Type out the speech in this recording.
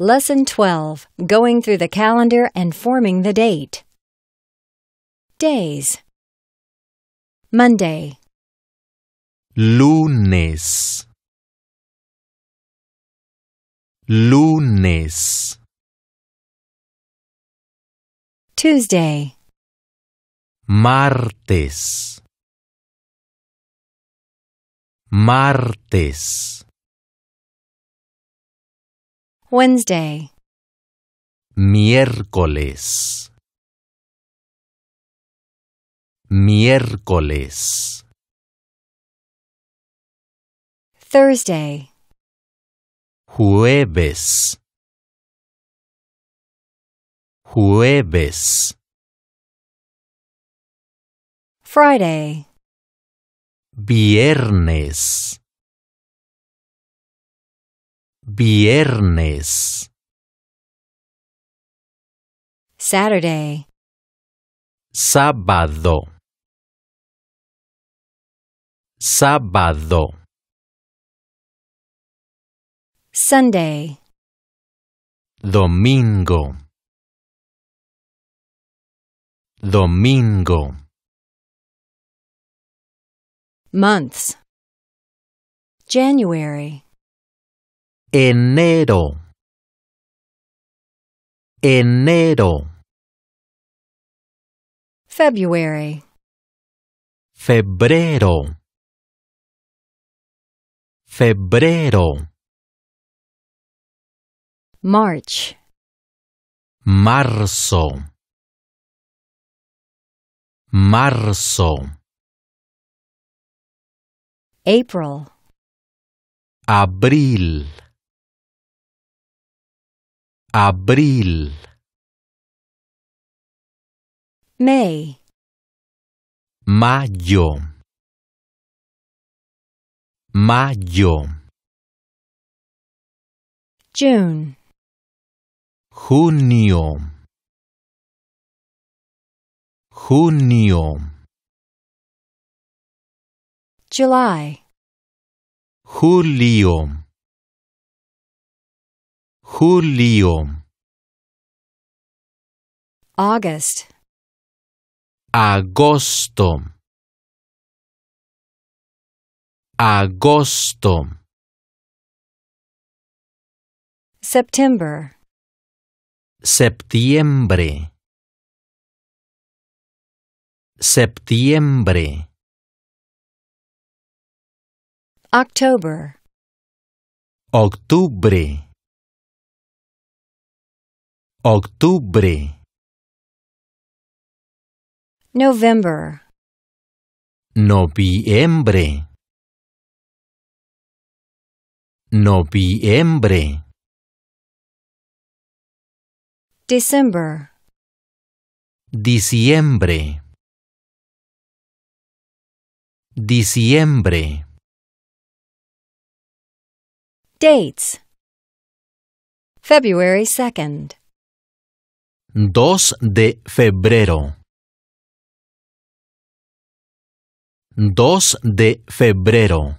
Lesson 12 Going through the calendar and forming the date. Days Monday Lunes Lunes Tuesday Martes Martes Wednesday. Miércoles. Miércoles. Thursday. Jueves. Jueves. Friday. Viernes. Viernes. Saturday. Sábado. Sábado. Sunday. Domingo. Domingo. Months. January enero enero February febrero febrero March marzo marzo April abril Abril. May. Mayo. Mayo. June. Junio. Junio. July. Julio. Julio. August. Agosto. Agosto. September. Septiembre. Septiembre. October. Octubre. Octubre. November. Noviembre. Noviembre. December. Diciembre. Diciembre. Dates. February 2nd. 2 de febrero. 2 de febrero.